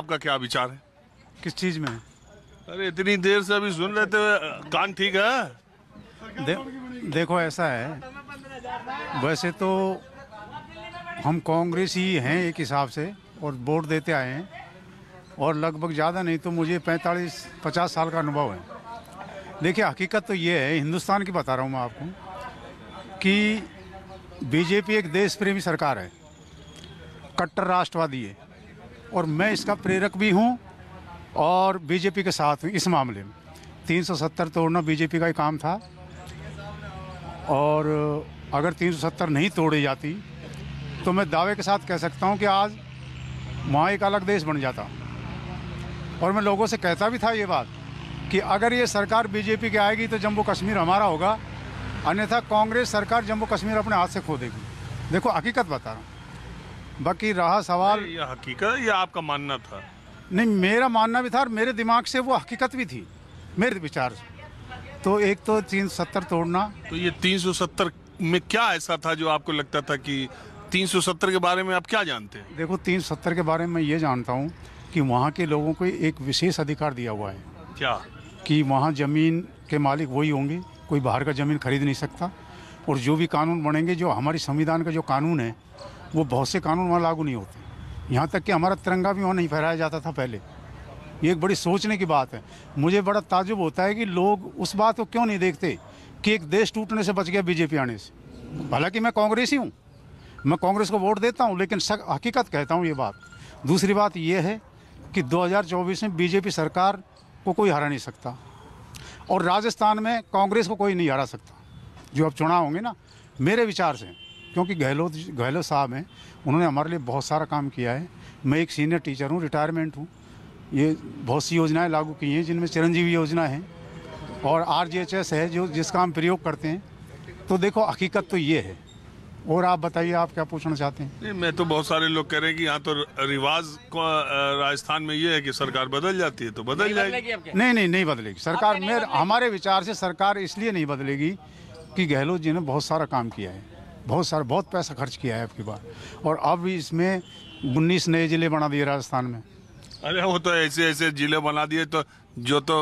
आपका क्या विचार है किस चीज में अरे इतनी देर से अभी सुन रहे थे कान ठीक है दे, देखो ऐसा है वैसे तो हम कांग्रेस ही हैं एक हिसाब से और वोट देते आए हैं और लगभग ज़्यादा नहीं तो मुझे 45 50 साल का अनुभव है देखिए हकीकत तो ये है हिंदुस्तान की बता रहा हूँ मैं आपको कि बीजेपी एक देश प्रेमी सरकार है कट्टर राष्ट्रवादी है और मैं इसका प्रेरक भी हूँ और बीजेपी के साथ हूँ इस मामले में 370 तोड़ना बीजेपी का ही काम था और अगर 370 नहीं तोड़ी जाती तो मैं दावे के साथ कह सकता हूँ कि आज वहाँ एक अलग देश बन जाता और मैं लोगों से कहता भी था ये बात कि अगर ये सरकार बीजेपी की आएगी तो जम्मू कश्मीर हमारा होगा अन्यथा कांग्रेस सरकार जम्मू कश्मीर अपने हाथ से खो देगी देखो हकीकत बता रहा हूँ बाकी रहा सवाल यह हकीकत या आपका मानना था नहीं मेरा मानना भी था और मेरे दिमाग से वो हकीकत भी थी मेरे विचार से तो एक तो तीन सत्तर तोड़ना तो ये तीन सौ सत्तर में क्या ऐसा था जो आपको लगता था कि तीन सौ सत्तर के बारे में आप क्या जानते हैं देखो तीन सत्तर के बारे में ये जानता हूँ कि वहाँ के लोगों को एक विशेष अधिकार दिया हुआ है क्या कि वहाँ ज़मीन के मालिक वही होंगे कोई बाहर का ज़मीन खरीद नहीं सकता और जो भी कानून बनेंगे जो हमारी संविधान का जो कानून है वो बहुत से कानून वहाँ लागू नहीं होते यहाँ तक कि हमारा तिरंगा भी वहाँ नहीं फहराया जाता था पहले ये एक बड़ी सोचने की बात है मुझे बड़ा ताजुब होता है कि लोग उस बात को क्यों नहीं देखते कि एक देश टूटने से बच गया बीजेपी आने से हालांकि मैं कांग्रेसी हूँ मैं कांग्रेस को वोट देता हूँ लेकिन हकीकत कहता हूँ ये बात दूसरी बात यह है कि 2024 में बीजेपी सरकार को कोई हरा नहीं सकता और राजस्थान में कांग्रेस को कोई नहीं हरा सकता जो अब चुनाव होंगे ना मेरे विचार से क्योंकि गहलोत गहलोत साहब हैं उन्होंने हमारे लिए बहुत सारा काम किया है मैं एक सीनियर टीचर हूँ रिटायरमेंट हूँ ये बहुत सी योजनाएं लागू की हैं जिनमें चिरंजीवी योजना है और आर है जो जिसका हम प्रयोग करते हैं तो देखो हकीकत तो ये है और आप बताइए आप क्या पूछना चाहते हैं नहीं मैं तो बहुत सारे लोग कह रहे हैं कि यहाँ तो रिवाज राजस्थान में ये है कि सरकार बदल जाती है तो बदल जाएगी नहीं नहीं नहीं बदलेगी सरकार मेरे हमारे विचार से सरकार इसलिए नहीं बदलेगी कि गहलोत जी ने बहुत सारा काम किया है बहुत सारा बहुत पैसा खर्च किया है आपकी बार और अब इसमें उन्नीस नए ज़िले बना दिए राजस्थान में अरे वो तो ऐसे ऐसे ज़िले बना दिए तो जो तो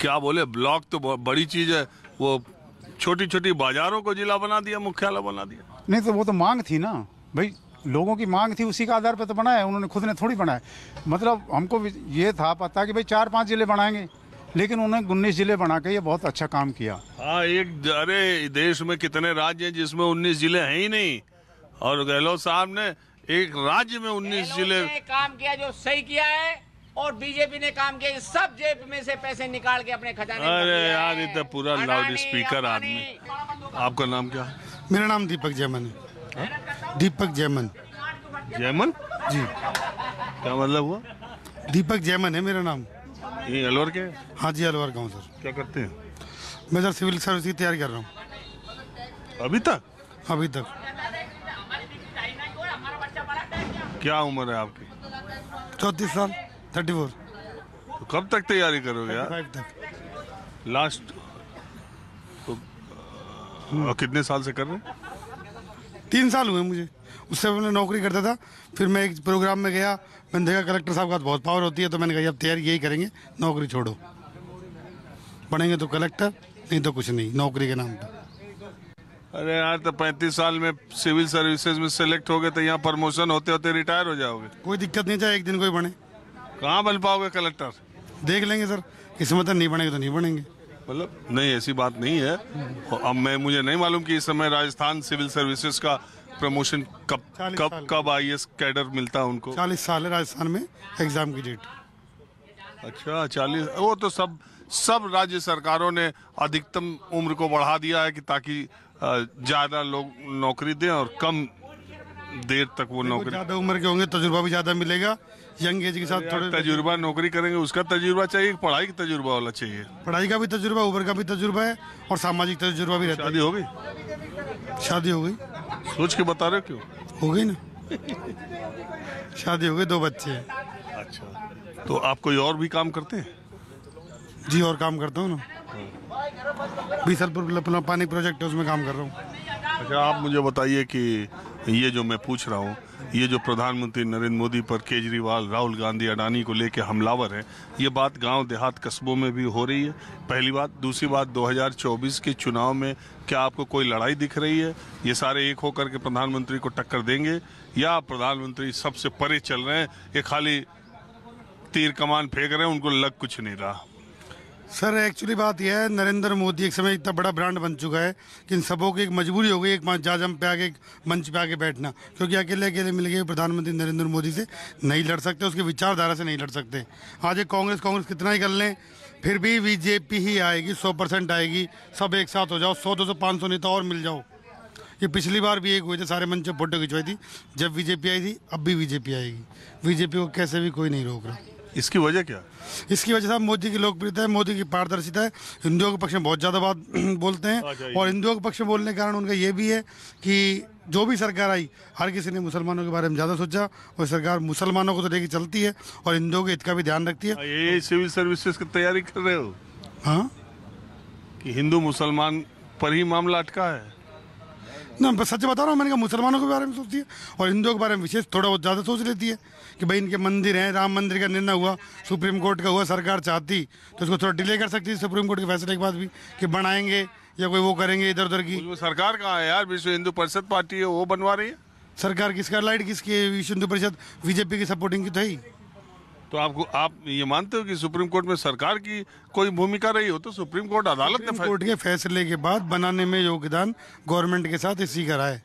क्या बोले ब्लॉक तो बड़ी चीज़ है वो छोटी छोटी बाजारों को जिला बना दिया मुख्यालय बना दिया नहीं तो वो तो मांग थी ना भाई लोगों की मांग थी उसी का आधार पर तो बनाया उन्होंने खुद ने थोड़ी बनाया मतलब हमको ये था पता कि भाई चार पांच जिले बनाएंगे लेकिन उन्होंने उन्नीस जिले बना के ये बहुत अच्छा काम किया हाँ एक अरे देश में कितने राज्य हैं जिसमें उन्नीस जिले हैं ही नहीं और गहलोत साहब ने एक राज्य में उन्नीस जिले काम किया जो सही किया है और बीजेपी ने काम किया सब जेब में से पैसे निकाल के अपने खजाने अरे यार तो पूरा लाउड स्पीकर आदमी आपका नाम क्या मेरा नाम दीपक जयमन है हाँ? दीपक जयमन जयमन जी क्या मतलब हुआ दीपक जयमन है मेरा नाम यही अलवर के हाँ जी अलवर गाँव सर क्या करते हैं मैं सर सिविल सर्विस की तैयारी कर रहा हूँ अभी तक अभी तक क्या उम्र है आपकी चौतीस साल थर्टी फोर तो कब तक तैयारी करोगे यार तक लास्ट तो आ, कितने साल से कर रहे हैं तीन साल हुए मुझे उससे पहले नौकरी करता था फिर मैं एक प्रोग्राम में गया मैंने देखा कलेक्टर साहब का बहुत पावर होती है तो मैंने कहा अब तैयारी यही करेंगे नौकरी छोड़ो पढ़ेंगे तो कलेक्टर नहीं तो कुछ नहीं नौकरी के नाम पर अरे यार तो पैंतीस साल में सिविल सर्विसेज में सेलेक्ट हो गए तो यहाँ प्रमोशन होते होते रिटायर हो जाओगे कोई दिक्कत नहीं चाहे एक दिन कोई बने कहाँ बन पाओगे कलेक्टर देख लेंगे सर किस्मत नहीं बनेंगे तो नहीं बनेंगे मतलब नहीं ऐसी बात नहीं है अब मैं मुझे नहीं मालूम कि इस समय राजस्थान सिविल सर्विसेज का प्रमोशन कब कब कब आई एस कैडर मिलता है उनको चालीस साल है राजस्थान में एग्जाम की डेट अच्छा चालीस वो तो सब सब राज्य सरकारों ने अधिकतम उम्र को बढ़ा दिया है कि ताकि ज़्यादा लोग नौकरी दें और कम देर तक वो नौकरी ज़्यादा उम्र के होंगे तजुर्बा भी ज़्यादा मिलेगा यंग एज के साथ थोड़े तजुर्बा नौकरी करेंगे उसका तजुर्बा चाहिए पढ़ाई का तजुर्बा वाला चाहिए पढ़ाई का भी तजुर्बा उबर का भी तजुर्बा है और सामाजिक तजुर्बा भी रहता शादी हो गई शादी हो गई सोच के बता रहे हो क्यों हो गई ना शादी हो गई दो बच्चे हैं अच्छा तो आप कोई और भी काम करते हैं जी और काम करता हूँ ना बीसलपुर पानी प्रोजेक्ट है उसमें काम कर रहा हूँ अच्छा आप मुझे बताइए कि ये जो मैं पूछ रहा हूँ ये जो प्रधानमंत्री नरेंद्र मोदी पर केजरीवाल राहुल गांधी अडानी को लेकर हमलावर हैं ये बात गांव देहात कस्बों में भी हो रही है पहली बात दूसरी बात 2024 के चुनाव में क्या आपको कोई लड़ाई दिख रही है ये सारे एक होकर के प्रधानमंत्री को टक्कर देंगे या प्रधानमंत्री सबसे परे चल रहे हैं ये खाली तीर कमान फेंक रहे हैं उनको लग कुछ नहीं रहा सर एक्चुअली बात यह है नरेंद्र मोदी एक समय इतना बड़ा ब्रांड बन चुका है कि इन सबों की एक मजबूरी हो गई एक जाजम पे आगे मंच पे आके बैठना क्योंकि अकेले अकेले मिल गए प्रधानमंत्री नरेंद्र मोदी से नहीं लड़ सकते उसकी विचारधारा से नहीं लड़ सकते आज एक कांग्रेस कांग्रेस कितना ही कर लें फिर भी बीजेपी ही आएगी सौ परसेंट आएगी सब एक साथ हो जाओ सौ दो सौ पाँच सौ नेता और मिल जाओ ये पिछली बार भी एक हुए थे सारे मंच फोटो खिंचवाई थी जब बीजेपी आई थी अब भी बीजेपी आएगी बीजेपी को कैसे भी कोई नहीं रोक रहा इसकी वजह क्या इसकी वजह साहब मोदी की लोकप्रियता है मोदी की पारदर्शिता है हिंदुओं के पक्ष में बहुत ज़्यादा बात बोलते हैं अच्छा, और हिंदुओं के पक्ष में बोलने के कारण उनका ये भी है कि जो भी सरकार आई हर किसी ने मुसलमानों के बारे में ज़्यादा सोचा और सरकार मुसलमानों को तो लेकर चलती है और हिंदुओं के हित का भी ध्यान रखती है हाँ, ये सिविल सर्विसेज की तैयारी कर रहे हो हाँ कि हिंदू मुसलमान पर ही मामला अटका है ना सच बता रहा हूँ मैंने कहा मुसलमानों के बारे में सोचती है और हिंदुओं के बारे में विशेष थोड़ा बहुत ज़्यादा सोच लेती है कि भाई इनके मंदिर हैं राम मंदिर का निर्णय हुआ सुप्रीम कोर्ट का हुआ सरकार चाहती तो उसको थोड़ा डिले कर सकती है सुप्रीम कोर्ट के फैसले के बाद भी कि बनाएंगे या कोई वो करेंगे इधर उधर की सरकार कहाँ है यार विश्व हिंदू परिषद पार्टी है वो बनवा रही है सरकार किसका लाइट किसकी है विश्व हिंदू परिषद बीजेपी की सपोर्टिंग की तो तो आपको आप ये मानते हो कि सुप्रीम कोर्ट में सरकार की कोई भूमिका रही हो तो सुप्रीम कोर्ट अदालत ने कोर्ट के फैसले के बाद बनाने में योगदान गवर्नमेंट के साथ इसी का है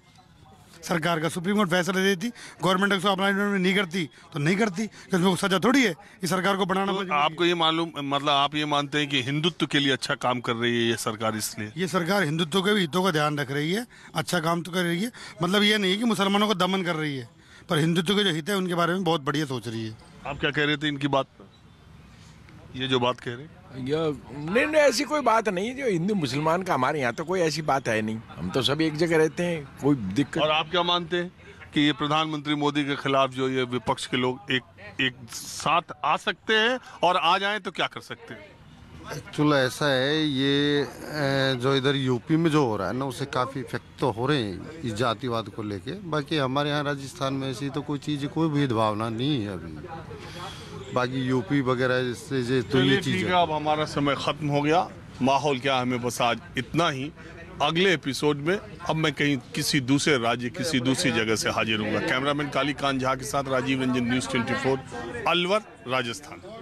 सरकार का सुप्रीम कोर्ट फैसला देती गवर्नमेंट उसको अपना नहीं करती तो नहीं करती क्योंकि तो सजा थोड़ी है इस सरकार को बनाना तो आपको ये मालूम मतलब आप ये मानते हैं कि हिंदुत्व के लिए अच्छा काम कर रही है ये सरकार इसलिए ये सरकार हिंदुत्व के भी हितों का ध्यान रख रही है अच्छा काम तो कर रही है मतलब ये नहीं कि मुसलमानों को दमन कर रही है पर हिंदुत्व के जो हित है उनके बारे में बहुत बढ़िया सोच रही है आप क्या कह रहे थे इनकी बात पर ये जो बात कह रहे नहीं नहीं ऐसी कोई बात नहीं जो हिंदू मुसलमान का हमारे यहाँ तो कोई ऐसी बात है नहीं हम तो सब एक जगह रहते हैं कोई दिक्कत और आप क्या मानते हैं कि ये प्रधानमंत्री मोदी के खिलाफ जो ये विपक्ष के लोग एक एक साथ आ सकते हैं और आ जाएं तो क्या कर सकते हैं एक्चुअल ऐसा है ये जो इधर यूपी में जो हो रहा है ना उसे काफ़ी इफेक्ट तो हो रहे हैं इस जातिवाद को लेके बाकी हमारे यहाँ राजस्थान में ऐसी तो कोई चीज़ कोई भेदभावना नहीं है अभी बाकी यूपी वगैरह जैसे जे तो ये चीज़ है अब हमारा समय ख़त्म हो गया माहौल क्या हमें बस आज इतना ही अगले एपिसोड में अब मैं कहीं किसी दूसरे राज्य किसी दूसरी जगह से हाजिर हूँ कैमरामैन काली कान झा के साथ राजीव रंजन न्यूज़ ट्वेंटी अलवर राजस्थान